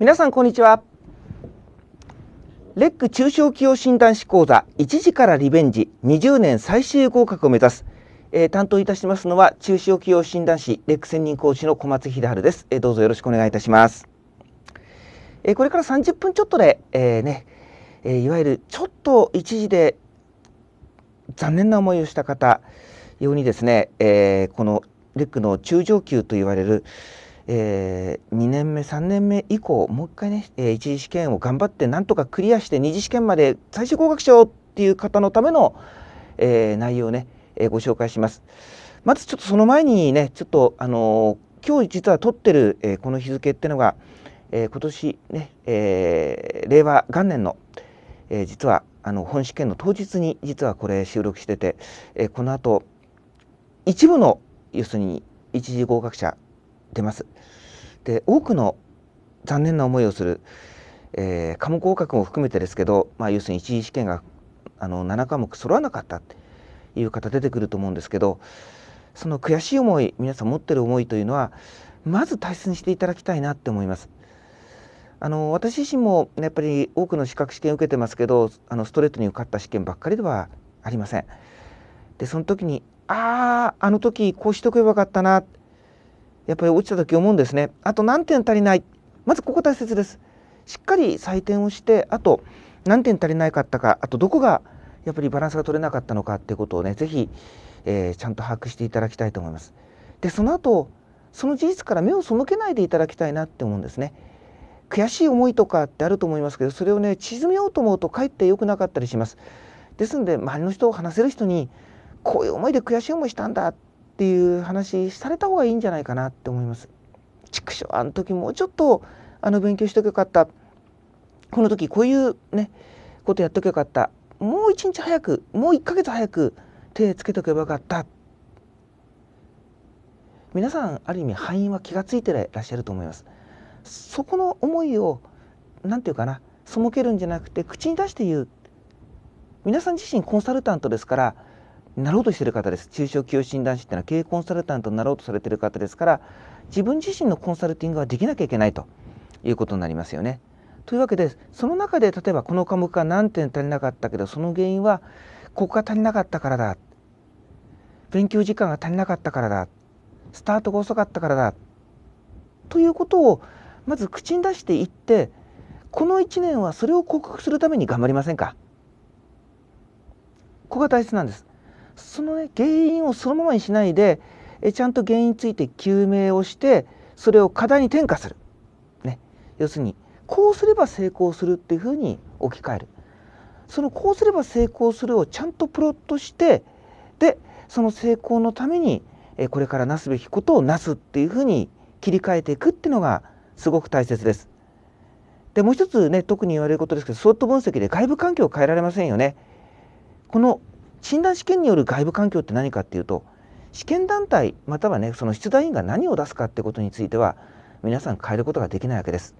皆さんこんにちはレック中小企業診断士講座1時からリベンジ20年最終合格を目指す、えー、担当いたしますのは中小企業診断士レック専任講師の小松秀春です、えー、どうぞよろしくお願いいたします、えー、これから30分ちょっとで、えね、えいわゆるちょっと一時で残念な思いをした方ようにですね、えこのレックの中上級と言われるえー、2年目3年目以降もう一回ね、えー、一次試験を頑張ってなんとかクリアして二次試験まで最終合格しようっていう方のための、えー、内容をね、えー、ご紹介します。まずちょっとその前にねちょっとあのー、今日実は撮ってる、えー、この日付ってのが、えー、今年ね、えー、令和元年の、えー、実はあの本試験の当日に実はこれ収録してて、えー、この後一部の要するに一次合格者出ます。で多くの残念な思いをする、えー、科目合格も含めてですけど、まあ、要するに一次試験があの7科目揃わなかったっていう方出てくると思うんですけどその悔しい思い皆さん持ってる思いというのはまず大切にしていただきたいなって思います。あの私自身もやっぱり多くの資格試験受けてますけどあのストレートに受かった試験ばっかりではありません。でその時にあああの時こうしとけばよかったなやっぱり落ちた時思うんですねあと何点足りないまずここ大切ですしっかり採点をしてあと何点足りなかったかあとどこがやっぱりバランスが取れなかったのかっていうことをね是非、えー、ちゃんと把握していただきたいと思いますでその後その事実から目を背けないでいただきたいなって思うんですね悔しい思いとかってあると思いますけどそれをね沈めようと思うとかえって良くなかったりしますですので周りの人を話せる人にこういう思いで悔しい思いしたんだっっていう話された方がいいんじゃないかなって思います。畜生あの時もうちょっとあの勉強しとけよかったこの時こういうねことやっとけよかったもう一日早くもう1ヶ月早く手つけとけばよかった皆さんある意味敗因は気が付いてらっしゃると思いますそこの思いを何て言うかな背けるんじゃなくて口に出して言う皆さん自身コンサルタントですからなろうとしている方です。中小企業診断士っていうのは経営コンサルタントになろうとされている方ですから、自分自身のコンサルティングはできなきゃいけないということになりますよね。というわけで、その中で例えばこの科目が何点足りなかったけど、その原因はここが足りなかったからだ。勉強時間が足りなかったからだ。スタートが遅かったからだ。ということをまず口に出していって、この1年はそれを克服するために頑張りませんかここが大切なんです。その、ね、原因をそのままにしないでえちゃんと原因について究明をしてそれを課題に転嫁する、ね、要するにこうすれば成功するっていうふうに置き換えるそのこうすれば成功するをちゃんとプロットしてでその成功のためにこれからなすべきことをなすっていうふうに切り替えていくっていうのがすごく大切です。でもう一つね特に言われることですけど swot 分析で外部環境を変えられませんよね。この診断試験による外部環境って何かっていうと試験団体またはねその出題員が何を出すかってことについては皆さん変えることができないわけです。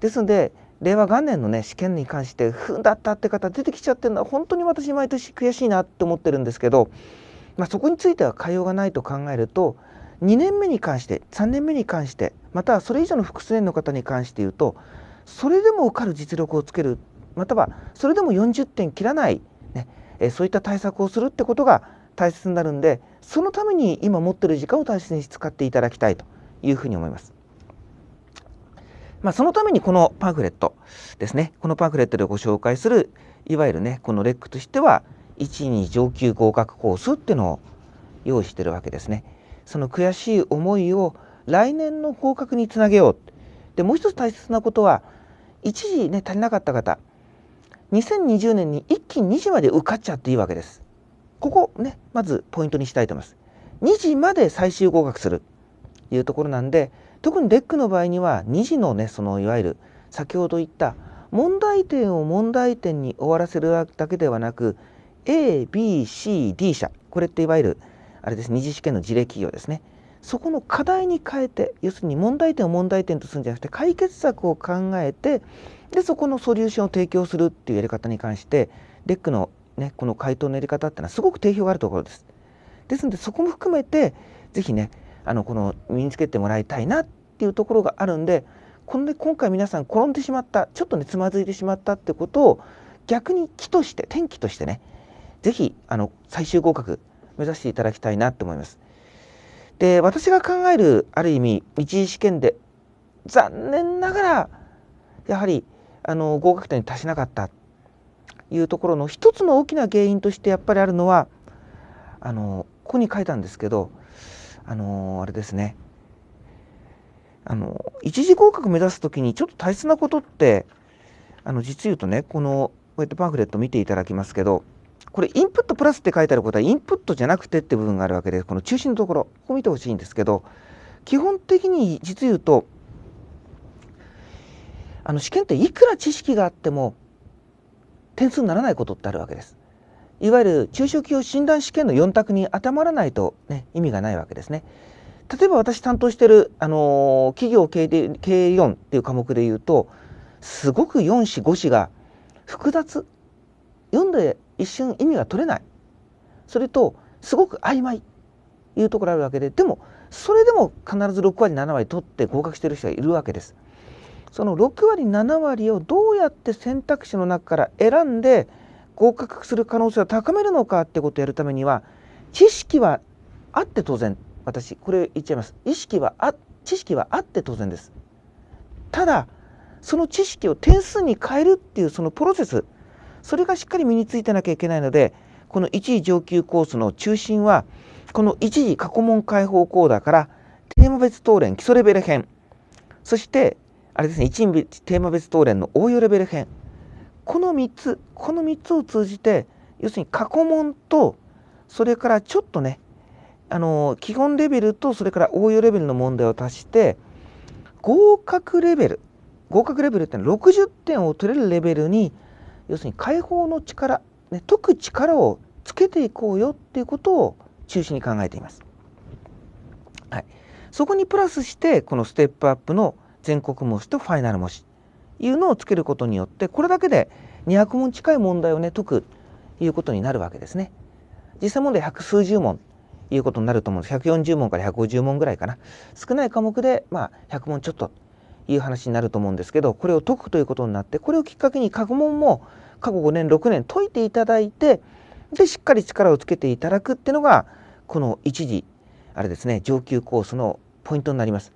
ですので令和元年のね試験に関してふんだったって方出てきちゃってるのは本当に私毎年悔しいなって思ってるんですけど、まあ、そこについては変えようがないと考えると2年目に関して3年目に関してまたはそれ以上の複数年の方に関して言うとそれでも受かる実力をつけるまたはそれでも40点切らないえそういった対策をするってことが大切になるんでそのために今持ってる時間を大切に使っていただきたいというふうに思います。まあ、そのためにこのパンフレットですねこのパンフレットでご紹介するいわゆるねこのレックとしては12上級合格コースっていうのを用意してるわけですね。その悔しい思いを来年の合格につなげようでもう一つ大切なことは一時ね足りなかった方2020年に気に2時まで受かっちゃっていいわけです。ここね、まずポイントにしたいと思います。2時まで最終合格するというところなんで、特にレックの場合には2時のね、そのいわゆる先ほど言った問題点を問題点に終わらせるだけではなく、A、B、C、D 社、これっていわゆるあれです、2次試験の事例企業ですね。そこの課題に変えて要するに問題点を問題点とするんじゃなくて解決策を考えてでそこのソリューションを提供するっていうやり方に関してレックの、ね、この回答のやり方っていうのはすごく定評があるところです。ですのでそこも含めて是非ねあのこの身につけてもらいたいなっていうところがあるんでこの、で今回皆さん転んでしまったちょっとねつまずいてしまったってことを逆に木として天気としてね是非最終合格目指していただきたいなと思います。で私が考えるある意味一次試験で残念ながらやはりあの合格点に達しなかったいうところの一つの大きな原因としてやっぱりあるのはあのここに書いたんですけどあのあれですねあの一次合格目指す時にちょっと大切なことってあの実言うとねこのこうやってパンフレット見ていただきますけどこれインプットプラスって書いてあることはインプットじゃなくてって部分があるわけでこの中心のところここ見てほしいんですけど基本的に実言うとあの試験っていくら知識があっても点数にならないことってあるわけです。いわゆる中小企業診断試験の4択に当てはまらないと、ね、意味がないわけですね。例えば私担当してる、あのー、企業経営経営4っていう科目で言うとすごく4子5子が複雑読んで一瞬意味が取れないそれとすごく曖昧いうところあるわけででもそれでも必ず6割7割取って合格してる人がいるわけです。その6割7割をどうやって選択肢の中から選んで合格する可能性を高めるのかってことをやるためには知識はあって当然私これ言っちゃいます意識はあ知識はあって当然ですただその知識を点数に変えるっていうそのプロセスそれがしっかり身についてなきゃいけないのでこの一次上級コースの中心はこの一次過去問解放講座からテーマ別答練基礎レベル編そしてあれですね、1日テーマ別討論の応用レベル編。この3つ、この3つを通じて、要するに過去問と、それからちょっとね、あの、基本レベルと、それから応用レベルの問題を足して、合格レベル、合格レベルってのは60点を取れるレベルに、要するに解放の力、ね、解く力をつけていこうよっていうことを中心に考えています。はい。そこにプラスして、このステップアップの全国模試とファイナル模試いうのをつけることによってこれだけで200問近い問題をね解くいうことになるわけですね。実際問題百数十問いうことになると思うんです140問から150問ぐらいかな少ない科目で、まあ、100問ちょっという話になると思うんですけどこれを解くということになってこれをきっかけに過去問も過去5年6年解いていただいてでしっかり力をつけていただくっていうのがこの一時あれですね上級コースのポイントになります。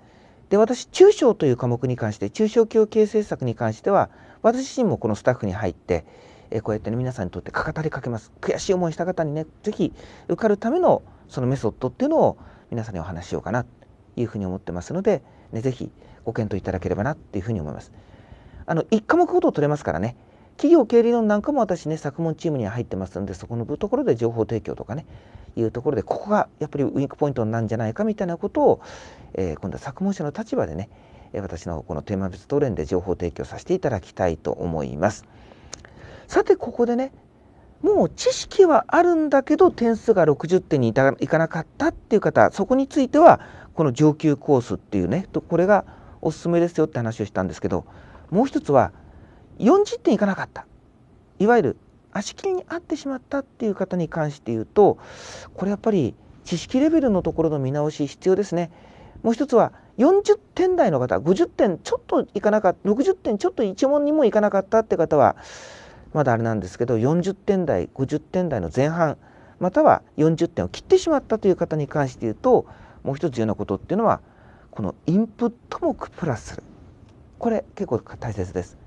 で私中小という科目に関して中小企業経営政策に関しては私自身もこのスタッフに入ってえこうやってね皆さんにとって語りかけます悔しい思いした方にね是非受かるためのそのメソッドっていうのを皆さんにお話ししようかなというふうに思ってますので、ね、是非ご検討いただければなっていうふうに思います。あの1科目ほど取れますからね企業経理論なんかも私ね作文チームには入ってますんでそこのところで情報提供とかねいうところでここがやっぱりウィークポイントなんじゃないかみたいなことを、えー、今度は作文者の立場でね私のこのテーマ別トレンで情報提供させていただきたいと思います。さてここでねもう知識はあるんだけど点数が60点にいかなかったっていう方そこについてはこの上級コースっていうねこれがおすすめですよって話をしたんですけどもう一つは40点いかなかったいわゆる足切りに合ってしまったっていう方に関して言うとこれやっぱり知識レベルのところの見直し必要ですね。もう一つは40点台の方50点ちょっといかなかった60点ちょっと1問にもいかなかったって方はまだあれなんですけど40点台50点台の前半または40点を切ってしまったという方に関して言うともう一つ重要なことっていうのはこのインプット目プラスこれ結構大切です。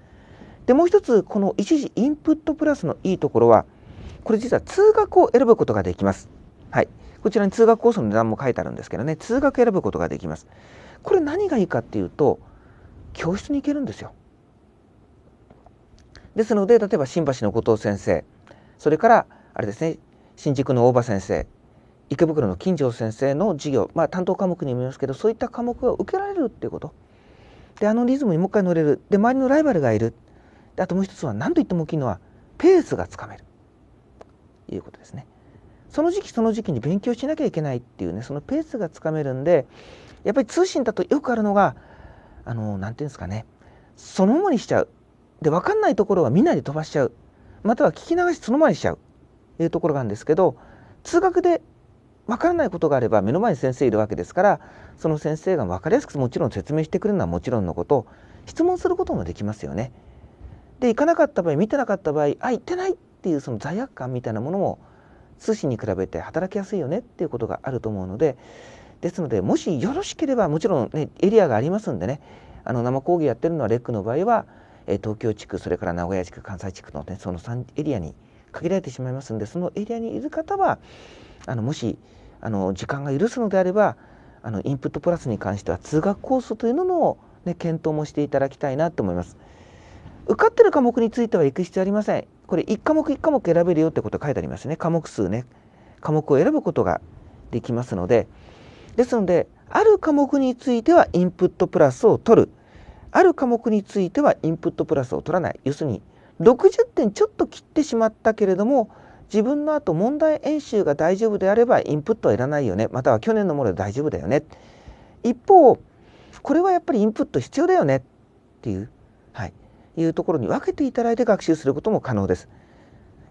でもう一つこの一時インプットプラスのいいところはこれ実は通学を選ぶことができます。はい、こちらに通学コースの値段も書いてあるんですけどね通学選ぶことができます。これ何がいいかっていうと教室に行けるんですよ。ですので例えば新橋の後藤先生それからあれですね新宿の大場先生池袋の金城先生の授業、まあ、担当科目にもいますけどそういった科目が受けられるっていうことであのリズムにもう一回乗れるで周りのライバルがいるあともう一つは何と言っても大きいのはペースがつかめるということですね。その時期その時期に勉強しなきゃいけないっていうねそのペースがつかめるんでやっぱり通信だとよくあるのがあの何て言うんですかねそのままにしちゃうで分かんないところはみんなで飛ばしちゃうまたは聞き流しそのままにしちゃうというところがあるんですけど通学で分からないことがあれば目の前に先生いるわけですからその先生が分かりやすくもちろん説明してくれるのはもちろんのこと質問することもできますよね。で行かなかった場合見てなかった場合あ行ってないっていうその罪悪感みたいなものも寿司に比べて働きやすいよねっていうことがあると思うのでですのでもしよろしければもちろんねエリアがありますんでねあの生講義やってるのはレックの場合は、え東京地区それから名古屋地区関西地区のねその3エリアに限られてしまいますんでそのエリアにいる方はあのもしあの時間が許すのであればあのインプットプラスに関しては通学コースというのも、ね、検討もしていただきたいなと思います。受かってる科目については行く必要ありません。これ1科目1科目選べるよってこと書いてありますね。科目数ね。科目を選ぶことができますので。ですので、ある科目についてはインプットプラスを取る。ある科目についてはインプットプラスを取らない。要するに、60点ちょっと切ってしまったけれども、自分の後問題演習が大丈夫であればインプットはいらないよね。または去年のもので大丈夫だよね。一方、これはやっぱりインプット必要だよねっていう。はい。いうところに分けていただいて学習することも可能です。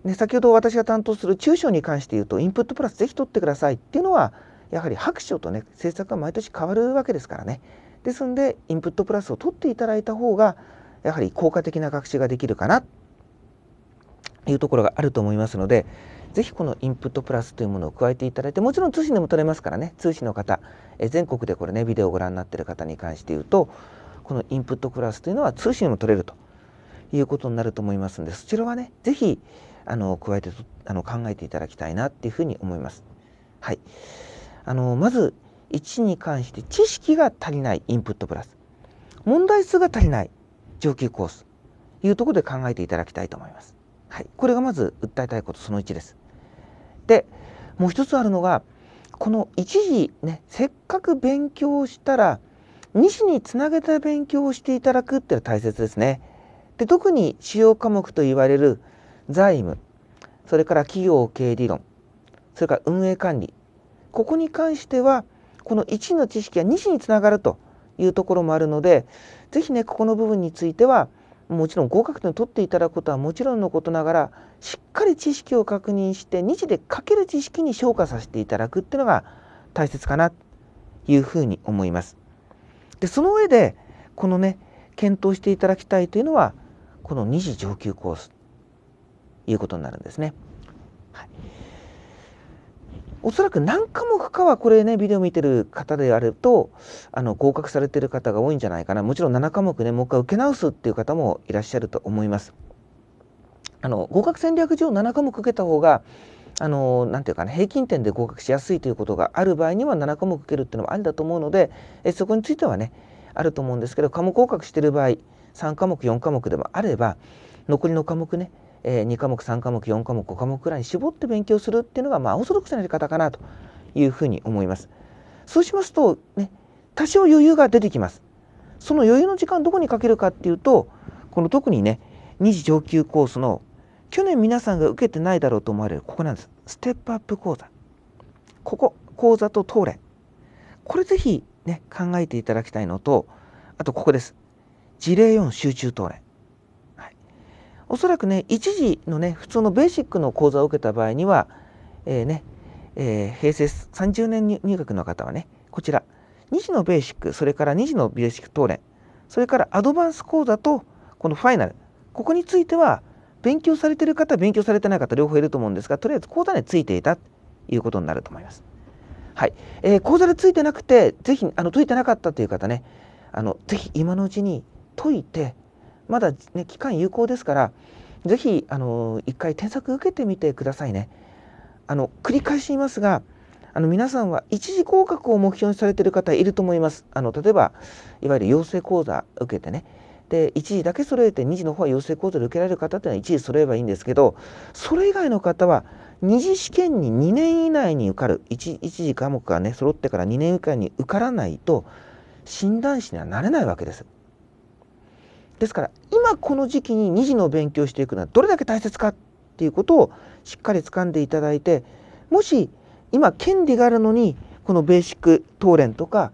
で先ほど私が担当する中小に関して言うとインプットプラスぜひ取ってくださいっていうのはやはり白書とね政策が毎年変わるわけですからねですんでインプットプラスを取っていただいた方がやはり効果的な学習ができるかなというところがあると思いますのでぜひこのインプットプラスというものを加えていただいてもちろん通信でも取れますからね通信の方え全国でこれねビデオをご覧になってる方に関して言うとこのインプットプラスというのは通信でも取れるということになると思いますので、そちらはね、是非、あの、加えてあの考えていただきたいなっていうふうに思います。はい。あの、まず、1に関して知識が足りないインプットプラス、問題数が足りない上級コース、いうとこで考えていただきたいと思います。はい。これがまず訴えたいことその1です。で、もう一つあるのが、この1時ね、せっかく勉強したら、2時につなげた勉強をしていただくっていうのは大切ですね。で特に主要科目といわれる財務それから企業経営理論それから運営管理ここに関してはこの1の知識が2につながるというところもあるので是非ねここの部分についてはもちろん合格点を取っていただくことはもちろんのことながらしっかり知識を確認して2次でかける知識に昇華させていただくっていうのが大切かなというふうに思います。でその上でこのね検討していただきたいというのはこの2次上級コースいうことになるんですね。おそらく何科目かはこれねビデオ見てる方であるとあの合格されてる方が多いんじゃないかなもちろん7科目ねもう一回受け直すっていう方もいらっしゃると思います。あの合格戦略上7科目受けた方があのなんていうかね平均点で合格しやすいということがある場合には7科目受けるっていうのもありだと思うのでえそこについてはねあると思うんですけど科目合格してる場合3科目4科目でもあれば残りの科目ね、えー、2科目3科目4科目5科目くらいに絞って勉強するっていうのがまあオーソドックスなやり方かなというふうに思います。そうしますとね多少余裕が出てきます。その余裕の時間どこにかけるかっていうとこの特にね2次上級コースの去年皆さんが受けてないだろうと思われるここなんですステップアップ講座ここ講座と東連これぜひね考えていただきたいのとあとここです事例4集中トレ、はい、おそらくね一時のね普通のベーシックの講座を受けた場合には、えー、ねえー、平成30年入学の方はねこちら2次のベーシックそれから2次のベーシック答練。それからアドバンス講座とこのファイナルここについては勉強されてる方勉強されてない方両方いると思うんですがとりあえず講座についていたということになると思います。はい、えー、講座でついてなくてぜひあのついてなかったという方ねあのぜひ今のうちに解いてまだ、ね、期間有効ですから是非一回添削受けてみてくださいね。あの繰り返し言いますがあの皆さんは一次合格を目標にされてる方いると思います。あの例えばいわゆる養成講座受けてねで1時だけ揃えて2時の方は養成講座で受けられる方っていうのは1時揃えばいいんですけどそれ以外の方は2次試験に2年以内に受かる 1, 1次科目がね揃ってから2年以内に受からないと診断士にはなれないわけです。ですから今この時期に2次の勉強していくのはどれだけ大切かっていうことをしっかり掴んでいただいてもし今権利があるのにこのベーシックトーとか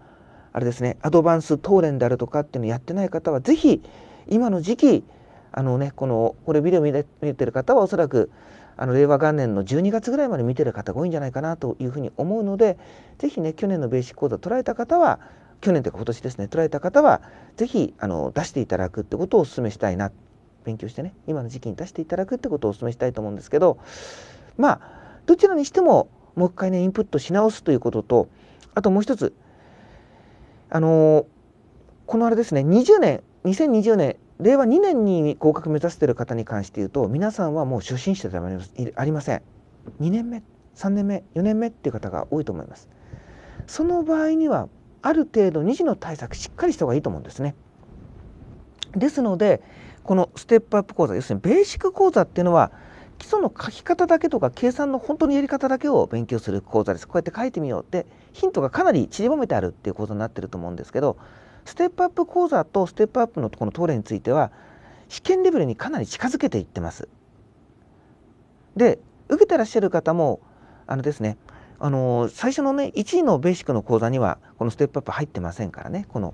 あれですねアドバンストーであるとかっていうのをやってない方は是非今の時期あのねこのこれビデオ見れてる方はおそらくあの令和元年の12月ぐらいまで見てる方が多いんじゃないかなというふうに思うので是非ね去年のベーシック講座捉えた方は去年というか今年ですね捉えた方は是非あの出していただくってことをお勧めしたいな勉強してね今の時期に出していただくってことをお勧めしたいと思うんですけどまあどちらにしてももう一回ねインプットし直すということとあともう一つあのこのあれですね20年2020年令和2年に合格目指している方に関して言うと皆さんはもう初心者ではありません2年目3年目4年目っていう方が多いと思いますその場合にはある程度2次の対策しっかりした方がいいと思うんですね。ですのでこのステップアップ講座要するにベーシック講座っていうのは基礎の書き方だけとか計算の本当にやり方だけを勉強する講座ですこうやって書いてみようってヒントがかなり散りばめてあるっていう講座になってると思うんですけどステップアップ講座とステップアップのこのトーレについては試験レベルにかなり近づけていってます。で受けてらっしゃる方もあのですねあの最初のね1位のベーシックの講座にはこのステップアップ入ってませんからねこの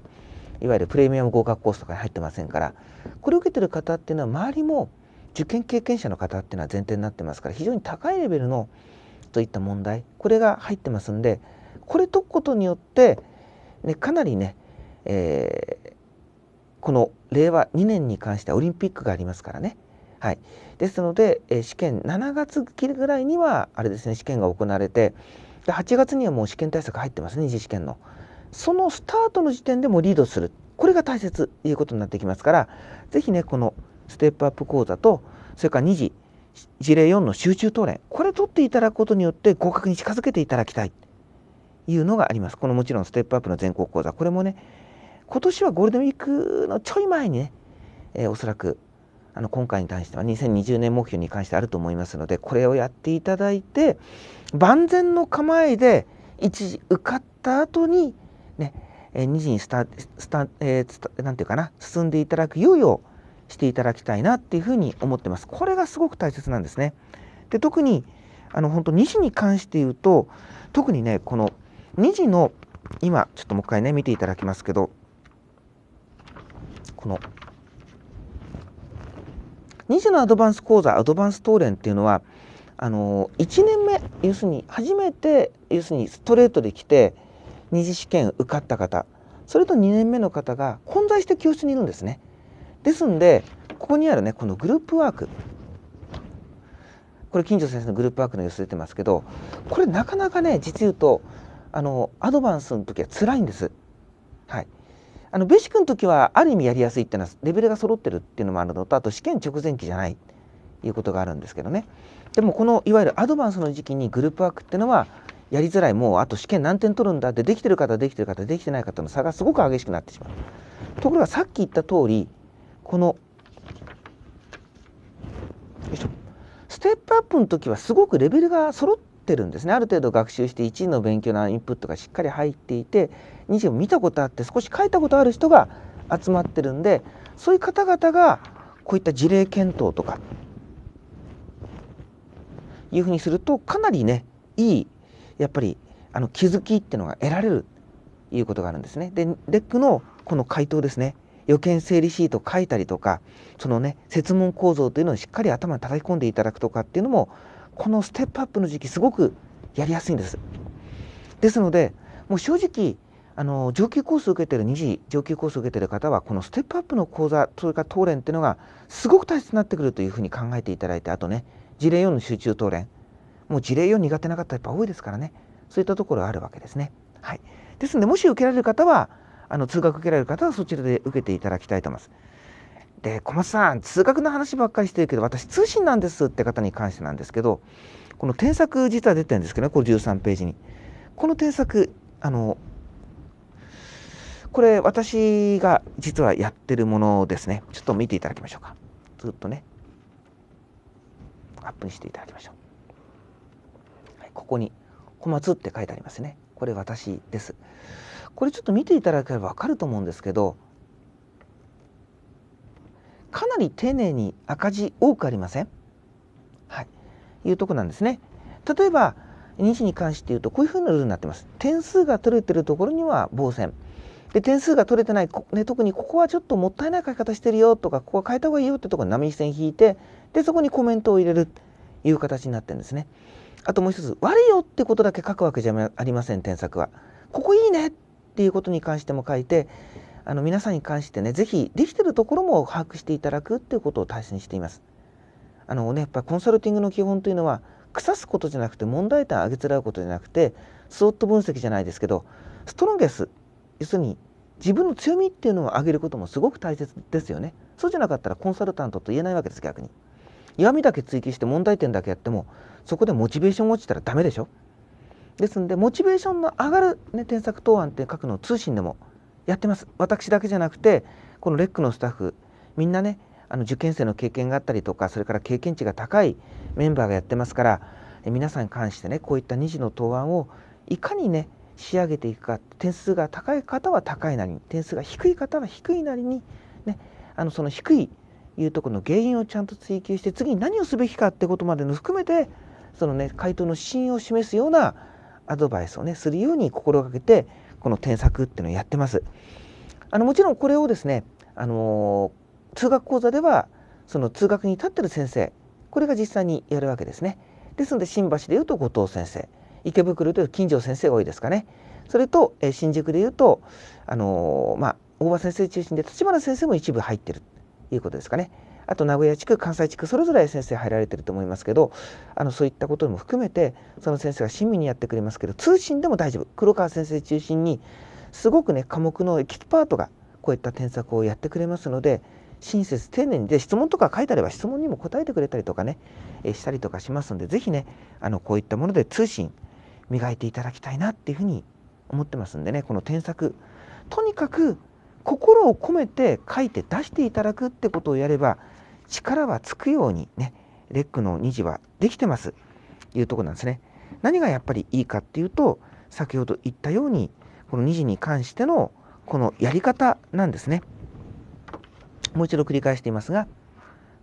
いわゆるプレミアム合格コースとかに入ってませんからこれを受けてる方っていうのは周りも受験経験者の方っていうのは前提になってますから非常に高いレベルのといった問題これが入ってますんでこれ解くことによって、ね、かなりね、えー、この令和2年に関してはオリンピックがありますからねはい、ですので、えー、試験7月ぐらいにはあれですね試験が行われてで8月にはもう試験対策入ってますね二次試験の。そのスタートの時点でもリードするこれが大切ということになってきますから是非ねこのステップアップ講座とそれから2次事例4の集中トレこれ取っていただくことによって合格に近づけていただきたいというのがありますこのもちろんステップアップの全国講座これもね今年はゴールデンウィークのちょい前にね、えー、おそらくあの今回に対しては2020年目標に関してあると思いますのでこれをやっていただいて万全の構えで一時受かった後にね2時にスタスタ、えー、なんていうかな進んでいただく猶予をしていただきたいなっていうふうに思ってます。これがすごく大切なんですね。で特にあの本当2時に関して言うと特にねこの2次の今ちょっともう一回ね見ていただきますけどこの20のアドバンス講座アドバンスレンっていうのはあの1年目要するに初めて要するにストレートで来て2次試験受かった方それと2年目の方が混在して教室にいるんですね。ですんでここにあるねこのグループワークこれ金城先生のグループワークの様子出てますけどこれなかなかね実言うとあのアドバンスの時は辛いんです。はい、あのベーシックの時はある意味やりやすいっていうのはレベルが揃ってるっていうのもあるのとあと試験直前期じゃないいうことがあるんですけどねでもこのいわゆるアドバンスの時期にグループワークっていうのはやりづらいもうあと試験何点取るんだってできてる方できてる方できてない方の差がすごく激しくなってしまうところがさっき言った通りこのステップアップの時はすごくレベルが揃ってるんですねある程度学習して1位の勉強のインプットがしっかり入っていて20見たことあって少し書いたことある人が集まってるんでそういう方々がこういった事例検討とかいうふうにするとかなりねいいやっぱりあの気づきっていうのが得られるいうことがあるんですね。でレックのこの回答ですね予見整理シート書いたりとかそのね設問構造というのをしっかり頭に叩き込んでいただくとかっていうのもこのステップアップの時期すごくやりやすいんです。ですのでもう正直あの上級コースを受けてる2次上級コースを受けてる方はこのステップアップの講座それから当連っていうのがすごく大切になってくるというふうに考えていただいてあとね事例4の集中当連もう事例4苦手な方やっぱ多いですからねそういったところがあるわけですね。はい、ですのでもし受けられる方はあの通学受けられる方はそちらで受けていただきたいと思います。で小松さん通学の話ばっかりしてるけど私通信なんですって方に関してなんですけどこの添削実は出てるんですけどねこの13ページに。この添削あのこれ私が実はやってるものですね。ちょっと見ていただきましょうか。ずっとね、アップにしていただきましょう。はい、ここに小松って書いてありますね。これ私です。これちょっと見ていただければ分かると思うんですけど、かなり丁寧に赤字多くありませんはい。いうとこなんですね。例えば、日に関して言うとこういうふうなルールになってます。点数が取れてるところには棒線。で点数が取れてない、ね、特にここはちょっともったいない書き方してるよとかここは変えた方がいいよってとこに波線引いてでそこにコメントを入れるという形になってるんですね。あともう一つ悪いよってことだけ書くわけじゃありません添削は。ここいいねっていうことに関しても書いてあの皆さんに関してね是非できてるところも把握していただくっていうことを大切にしています。あのねやっぱコンサルティングの基本というのは腐すことじゃなくて問題点を上げつらうことじゃなくてスロット分析じゃないですけどストロンゲス要するに自分の強みっていうのを上げることもすごく大切ですよねそうじゃなかったらコンサルタントと言えないわけです逆に弱みだけ追求して問題点だけやってもそこでモチベーション落ちたらダメでしょですんでモチベーションの上がる、ね、添削答案って書くのを通信でもやってます私だけじゃなくてこのレックのスタッフみんなねあの受験生の経験があったりとかそれから経験値が高いメンバーがやってますから皆さんに関してねこういった二次の答案をいかにね仕上げていくか点数が高い方は高いなりに点数が低い方は低いなりに、ね、あのその低いいうとこの原因をちゃんと追求して次に何をすべきかってことまでの含めてそのね回答の信用を示すようなアドバイスをねするように心がけてこの添削っていうのをやってます。あのもちろんこれをですねあの通学講座ではその通学に立ってる先生これが実際にやるわけですね。ですので新橋でいうと後藤先生池袋という近所先生が多いですかねそれと、え新宿でいうとあのー、まあ大場先生中心で立花先生も一部入ってるということですかねあと名古屋地区関西地区それぞれ先生入られてると思いますけどあのそういったことも含めてその先生が親身にやってくれますけど通信でも大丈夫黒川先生中心にすごくね科目のエキスパートがこういった添削をやってくれますので親切丁寧にで質問とか書いてあれば質問にも答えてくれたりとかねえしたりとかしますんで是非ねあのこういったもので通信磨いていただきたいなっていうふうに思ってますんでねこの添削とにかく心を込めて書いて出していただくってことをやれば力はつくようにねレックの2次はできてますいうとこなんですね。何がやっぱりいいかっていうと先ほど言ったようにこの2次に関してのこのやり方なんですね。もう一度繰り返していますが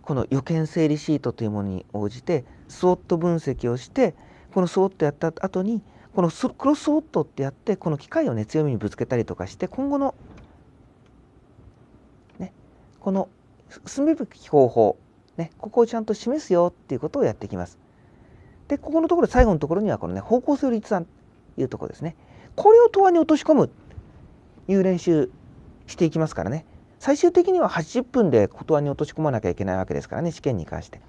この予見整理シートというものに応じてスウォット分析をしてこのウォットやった後にこのクロスウォットってやってこの機械をね強みにぶつけたりとかして今後のねこの進むべき方法ねここをちゃんと示すよっていうことをやっていきます。でここのところ最後のところにはこのね方向性を立案というところですね。これを答案に落とし込むいう練習していきますからね。最終的には80分で答案に落とし込まなきゃいけないわけですからね試験に関して。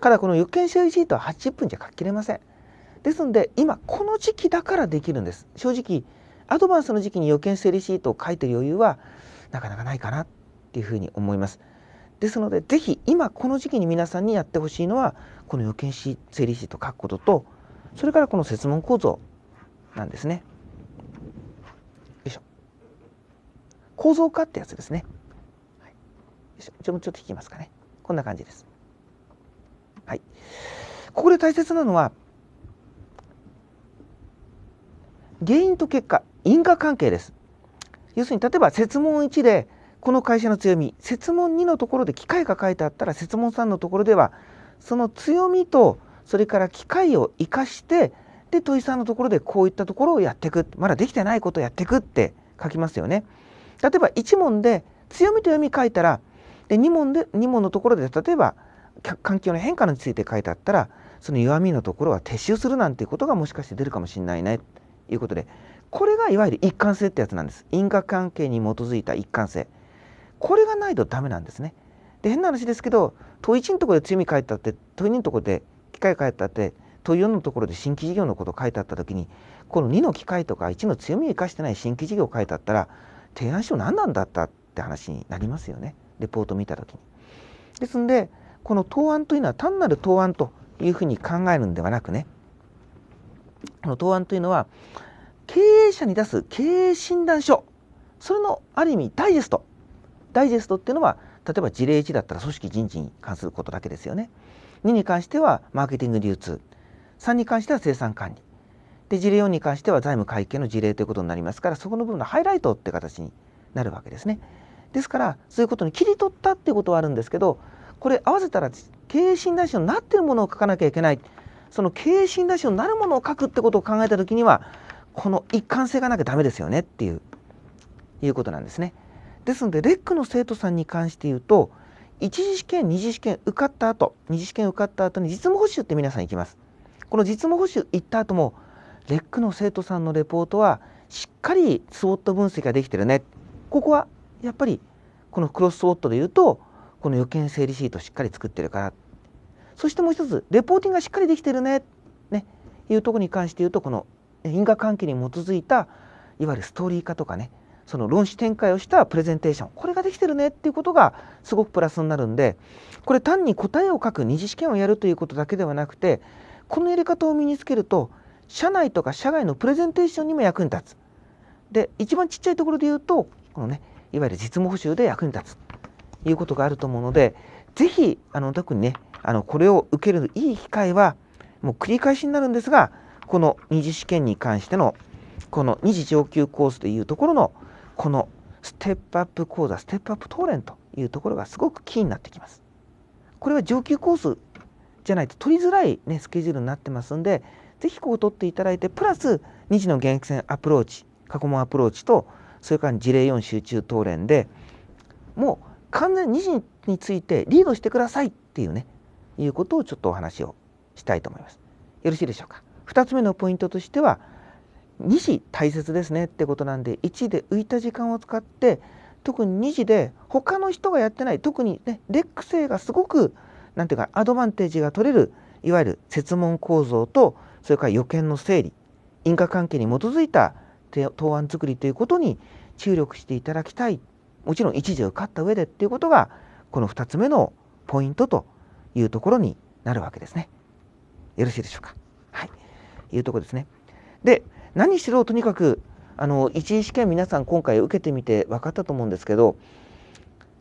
ただこの有権者シートは80分じゃ書ききれません。ですので今この時期だからできるんです正直アドバンスの時期に予見整理シートを書いてる余裕はなかなかないかなっていうふうに思いますですので是非今この時期に皆さんにやってほしいのはこの予見整理シートを書くこととそれからこの設問構造なんですね構造化ってやつですね。はい、ちょっと引きますかね。こんな感じです。はい。ここで大切なのは、原因と結果因果関係です要するに例えば設問1でこの会社の強み設問2のところで機械が書いてあったら設問3のところではその強みとそれから機械を生かしてで問い3のところでこういったところをやっていくまだできてないことをやっていくって書きますよね。例えば1問で強みと読み書いたらで2問で2問のところで例えば環境の変化について書いてあったらその弱みのところは撤収するなんていうことがもしかして出るかもしれないね。いうことでこれがいわゆる一貫性ってやつなんです因果関係に基づいた一貫性これがないとダメなんですねで変な話ですけど問1のところで強書いてたって問2のところで機械書いたって問4のところで新規事業のこと書いてあった時にこの2の機械とか1の強みを生かしてない新規事業書いてあったら提案書何なんだったって話になりますよねレポート見た時に。ですんでこの答案というのは単なる答案というふうに考えるんではなくねこの答案というのは経営者に出す経営診断書それのある意味ダイジェストダイジェストっていうのは例えば事例1だったら組織人事に関することだけですよね2に関してはマーケティング流通3に関しては生産管理で事例4に関しては財務会計の事例ということになりますからそこの部分のハイライトって形になるわけですね。ですからそういうことに切り取ったっていうことはあるんですけどこれ合わせたら経営診断書になってるものを書かなきゃいけないその経営診断書になるものを書くってことを考えた時にはこの一貫性がなきゃダメですよねっていういうことなんですね。ですのでレックの生徒さんに関して言うと1次試験2次試験受かった後2次試験受かった後に実務補習って皆さん行きます。この実務補習行った後もレックの生徒さんのレポートはしっかりスウォット分析ができてるねここはやっぱりこのクロスウォットで言うとこの予見整理シートしっかり作ってるからそしてもう一つレポーティングがしっかりできてるねねいうとこに関して言うとこの因果関係に基づいたいわゆるストーリー化とかねその論旨展開をしたプレゼンテーションこれができてるねっていうことがすごくプラスになるんでこれ単に答えを書く二次試験をやるということだけではなくてこのやり方を身につけると社内とか社外のプレゼンテーションにも役に立つ。で一番ちっちゃいところで言うとこのねいわゆる実務補修で役に立つということがあると思うのでぜひあの特にねあのこれを受けるいい機会はもう繰り返しになるんですがこの2次試験に関してのこの2次上級コースというところのこのステップアップ講座ステップアップトーというところがすごくキーになってきます。これは上級コースじゃないと取りづらい、ね、スケジュールになってますんで是非ここ取っていただいてプラス2次の厳選アプローチ過去問アプローチとそれから事例4集中答練でもう完全に2次についてリードしてくださいっていうねいうことをちょっとお話をしたいと思います。よろしいでしょうか。2つ目のポイントとしては2時大切ですねってことなんで1で浮いた時間を使って特に2時で他の人がやってない特にねレック性がすごく何ていうかアドバンテージが取れるいわゆる設問構造とそれから予見の整理因果関係に基づいた答案作りということに注力していただきたいもちろん一時受かった上でっていうことがこの2つ目のポイントというところになるわけですね。よろしいでしょうか。はい。いうとこですね。で、何しろとにかく、あの、一次試験皆さん今回受けてみて分かったと思うんですけど、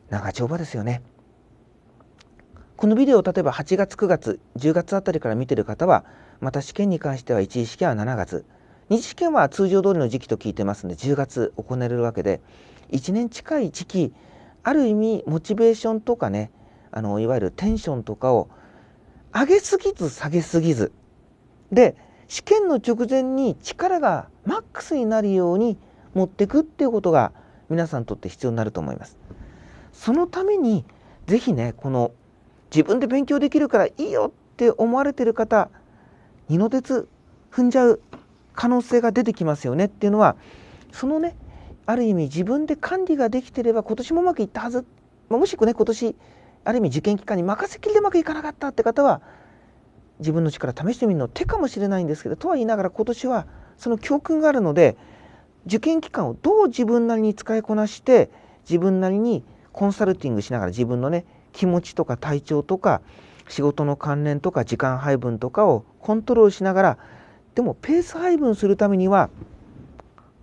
長丁場ですよね。このビデオを例えば8月9月10月あたりから見てる方はまた試験に関しては一次試験は7月二次試験は通常通りの時期と聞いてますんで10月行われるわけで1年近い時期ある意味モチベーションとかねあのいわゆるテンションとかを上げすぎず下げすぎずで試験の直前に力がマックスになるように持っていくっていうことが皆さんにとって必要になると思います。そのために是非ねこの自分で勉強できるからいいよって思われてる方二の鉄踏んじゃう可能性が出てきますよねっていうのはそのねある意味自分で管理ができてれば今年もうまくいったはず、まあ、もしくね今年ある意味受験期間に任せきりでうまくいかなかったって方は自分の力試してみるの手かもしれないんですけどとは言いながら今年はその教訓があるので受験期間をどう自分なりに使いこなして自分なりにコンサルティングしながら自分のね気持ちとか体調とか仕事の関連とか時間配分とかをコントロールしながらでもペース配分するためには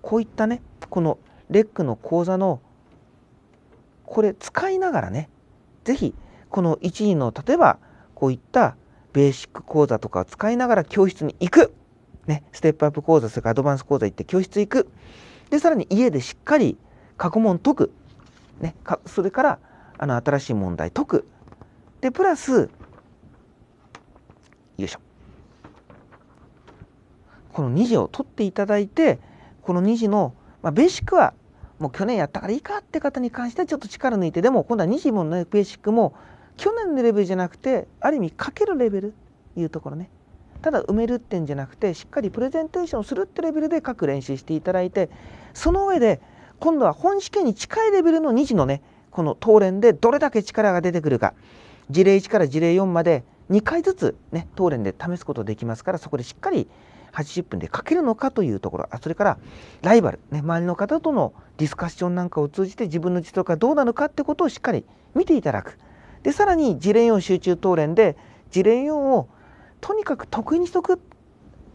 こういったねこのレックの講座のこれ使いながらね是非この1位の例えばこういったベーシック講座とかを使いながら教室に行く、ね、ステップアップ講座それからアドバンス講座行って教室行くでさらに家でしっかり過去問解く、ね、かそれからあの新しい問題解くでプラスよいしょこの2時を取っていただいてこの2時のまあ、ベーシックはもう去年やったからいいかって方に関してはちょっと力抜いてでも今度は西本のベーシックも去年のレベルじゃなくてある意味かけるレベルいうところねただ埋めるってんじゃなくてしっかりプレゼンテーションするってレベルで各練習していただいてその上で今度は本試験に近いレベルの2次のねこの東練でどれだけ力が出てくるか事例1から事例4まで2回ずつね東練で試すことできますからそこでしっかり80分で書けるのかというところあそれからライバル、ね、周りの方とのディスカッションなんかを通じて自分の実力がどうなのかってことをしっかり見ていただくでさらに事例4集中討論で事例4をとにかく得意にしとく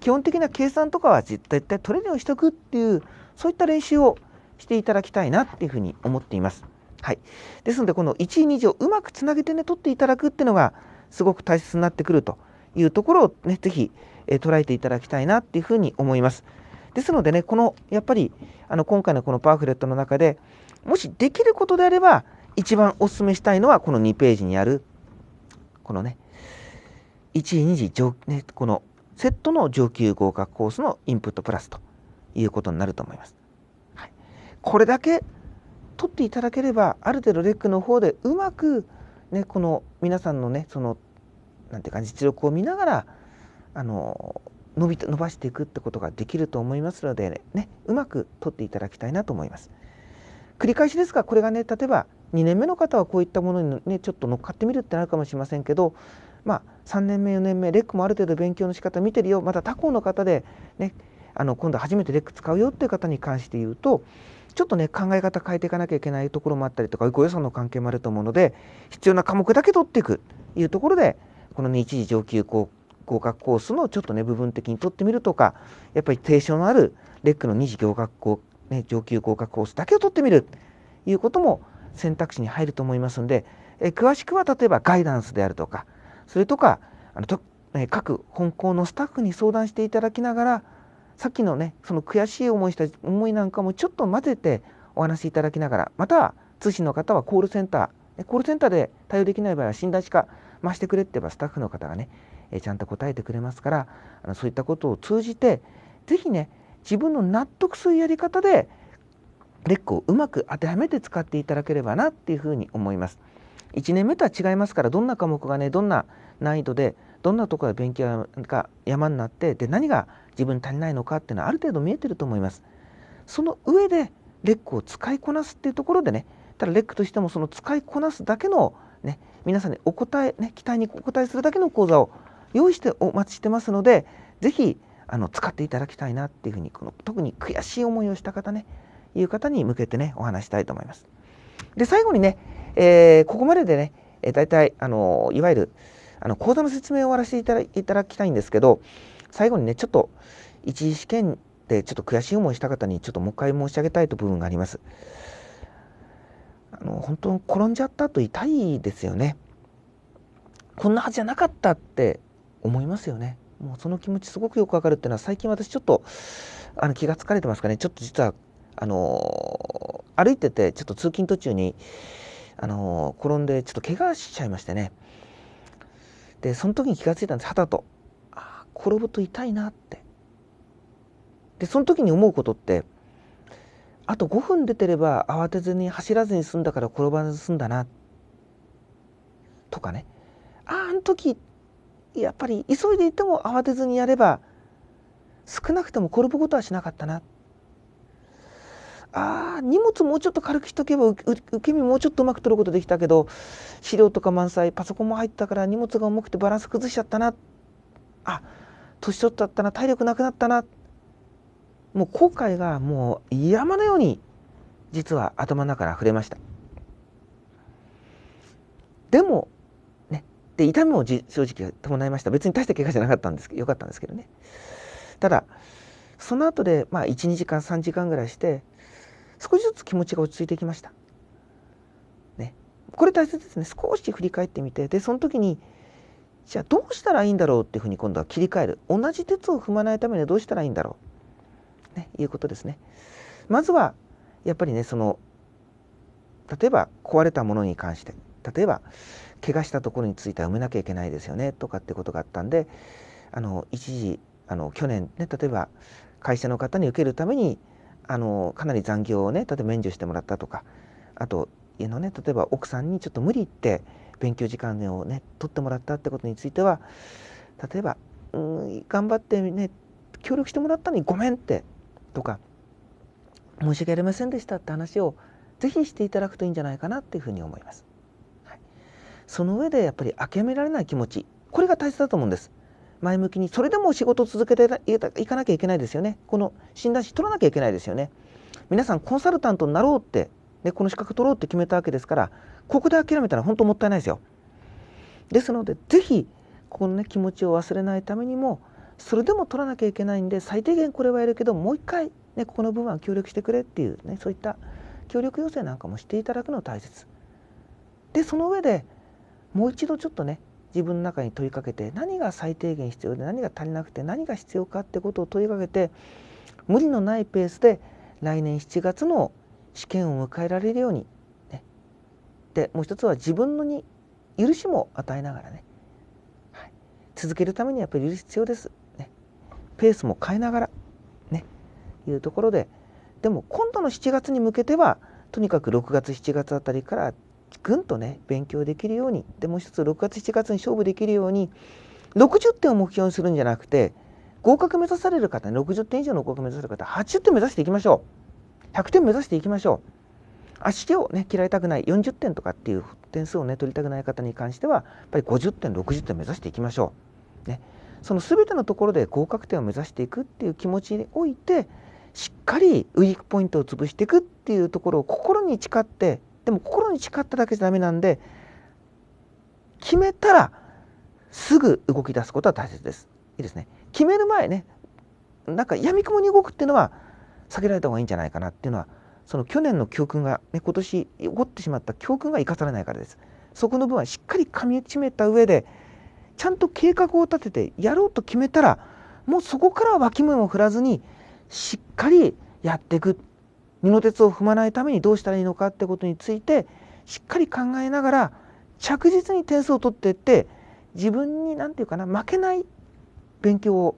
基本的な計算とかは絶対取れるようにしとくっていうそういった練習をしていただきたいなっていうふうに思っています。はい、ですのでこの1位2位をうまくつなげてね取っていただくっていうのがすごく大切になってくるというところをね是非え捉えていただきたいなっていうふうに思います。ですのでね、このやっぱりあの今回のこのパンフレットの中でもしできることであれば一番お勧めしたいのはこの2ページにあるこのね1位2次上、ね、このセットの上級合格コースのインプットプラスということになると思います。はい、これだけ取っていただければある程度レックの方でうまく、ね、この皆さんのねそのなんていうか実力を見ながらあの伸び伸ばしていくってことができると思いますのでね、ね、うまく取っていただきたいなと思います。繰り返しですがこれがね例えば2年目の方はこういったものにねちょっと乗っかってみるってなるかもしれませんけど、まあ、3年目4年目レックもある程度勉強の仕方見てるよまた他校の方で、ね、あの今度初めてレック使うよっていう方に関して言うとちょっとね考え方変えていかなきゃいけないところもあったりとかご予算の関係もあると思うので必要な科目だけ取っていくというところでこのね一時上級高合格コースのちょっとね部分的に取ってみるとかやっぱり提唱のあるレックの2次合格校、ね、上級合格コースだけを取ってみるということも選択肢に入ると思いますんで、え詳しくは例えばガイダンスであるとかそれとかあのと、え各本校のスタッフに相談していただきながらさっきのねその悔しい思いした思いなんかもちょっと混ぜてお話しいただきながらまたは通信の方はコールセンターコールセンターで対応できない場合は診断しか増してくれってばスタッフの方がねえちゃんと答えてくれますからあのそういったことを通じて是非ね自分の納得するやり方でレックをうまく当てはめて使っていただければなっていうふうに思います。1年目とは違いますからどんな科目がねどんな難易度でどんなところが勉強が山になってで何が自分に足りないのかっていうのはある程度見えてると思います。その上でレックを使いこなすっていうところでねただレックとしてもその使いこなすだけのね皆さんにお答えね期待にお答えするだけの講座を用意してお待ちしてますのでぜひあの使っていただきたいなっていうふうにこの特に悔しい思いをした方ねいう方に向けてねお話したいと思います。で最後にね、えー、ここまででね、えー、大体あのいわゆるあの講座の説明を終わらせていただきたいんですけど最後にねちょっと一次試験でちょっと悔しい思いした方にちょっともう一回申し上げたいと部分があります。あの本当転んじゃったと痛いですよね。こんなはずじゃなかったって思いますよね。もうその気持ちすごくよくわかるっていうのは最近私ちょっとあの気が疲かれてますかねちょっと実はあのー、歩いててちょっと通勤途中に、あのー、転んでちょっと怪我しちゃいましてねでその時に気が付いたんです肌とあ転ぶと痛いなってでその時に思うことってあと5分出てれば慌てずに走らずに済んだから転ばずに済んだなとかねあああの時やっぱり急いでいても慌てずにやれば少なくても転ぶことはしなかったなあ荷物もうちょっと軽くしとけば受け身もうちょっとうまく取ることできたけど資料とか満載パソコンも入ったから荷物が重くてバランス崩しちゃったなあ年取っちゃったな体力なくなったなもう後悔がもう山のように実は頭の中から溢れましたでもで痛みも正直伴いました別に大した怪我じゃなかったんですけどよかったんですけどねただその後でまあ12時間3時間ぐらいして少しずつ気持ちが落ち着いてきましたねこれ大切ですね少し振り返ってみてでその時にじゃあどうしたらいいんだろうっていうふうに今度は切り替える同じ鉄を踏まないためにはどうしたらいいんだろうねいうことですねまずはやっぱりねその例えば壊れたものに関して例えば怪我したところについては埋めなきゃいけないですよねとかってことがあったんであの一時あの去年ね例えば会社の方に受けるためにあのかなり残業をね例えば免除してもらったとかあと家のね例えば奥さんにちょっと無理言って勉強時間をね取ってもらったってことについては例えば、うん、頑張ってね協力してもらったのにごめんってとか申し訳ありませんでしたって話を是非していただくといいんじゃないかなっていうふうに思います。その上でやっぱり諦められない気持ちこれが大切だと思うんです前向きにそれでも仕事を続けていかなきゃいけないですよねこの診断士取らなきゃいけないですよね皆さんコンサルタントになろうって、ね、この資格取ろうって決めたわけですからここで諦めたら本当もったいないですよですので是非ここのね気持ちを忘れないためにもそれでも取らなきゃいけないんで最低限これはやるけどもう一回、ね、ここの部分は協力してくれっていうねそういった協力要請なんかもしていただくの大切でその上でもう一度ちょっとね自分の中に問いかけて何が最低限必要で何が足りなくて何が必要かってことを問いかけて無理のないペースで来年7月の試験を迎えられるように、ね、でもう一つは自分のに許しも与えながらね、はい、続けるためにやっぱり許し必要です、ね、ペースも変えながらねいうところででも今度の7月に向けてはとにかく6月7月あたりからぐんとね勉強できるようにでもう一つ6月7月に勝負できるように60点を目標にするんじゃなくて合格目指される方60点以上の合格目指される方80点目指していきましょう100点目指していきましょう足手をね嫌いたくない40点とかっていう点数をね取りたくない方に関してはやっぱり50点60点目指していきましょう。ね、その全てのところで合格点を目指していくっていう気持ちにおいてしっかりウィークポイントを潰していくっていうところを心に誓ってでも心に誓っただけじゃダメなんで決めたらすぐ動き出すことは大切ですいいですね決める前ねなんかやみくもに動くっていうのは避けられた方がいいんじゃないかなっていうのはその去年の教訓が、ね、今年起こってしまった教訓が生かされないからですそこの分はしっかり噛み締めた上でちゃんと計画を立ててやろうと決めたらもうそこからは脇目も振らずにしっかりやっていく二の鉄を踏まないためにどうしたらいいのかってことについてしっかり考えながら着実に点数を取っていって自分に何て言うかな負けない勉強を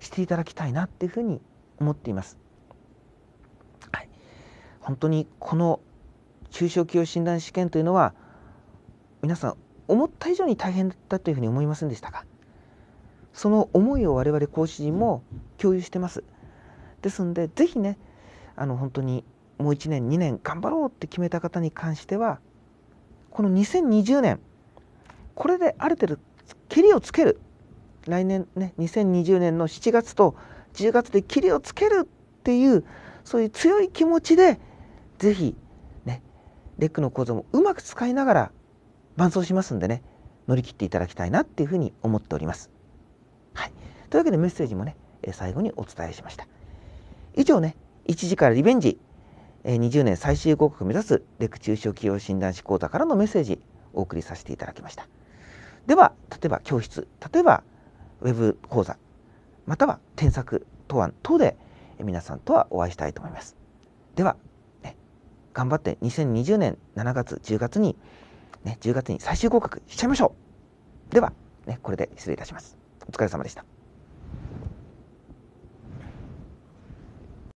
していただきたいなっていうふうに思っています。はい、本当にこの中小企業診断試験というのは皆さん思った以上に大変だったというふうに思いませんでしたかその思いを我々講師陣も共有してますですんでぜひねあの本当にもう1年2年頑張ろうって決めた方に関してはこの2020年これである程度けりをつける来年ね2020年の7月と10月で切りをつけるっていうそういう強い気持ちで是非ねレックの構造もうまく使いながら伴走しますんでね乗り切っていただきたいなっていうふうに思っております。はい、というわけでメッセージもね最後にお伝えしました。以上ね1時からリベンジ20年最終合格目指すレク中小企業診断士講座からのメッセージお送りさせていただきましたでは例えば教室例えばウェブ講座または添削答案等で皆さんとはお会いしたいと思いますでは、ね、頑張って2020年7月10月に、ね、10月に最終合格しちゃいましょうでは、ね、これで失礼いたしますお疲れ様でした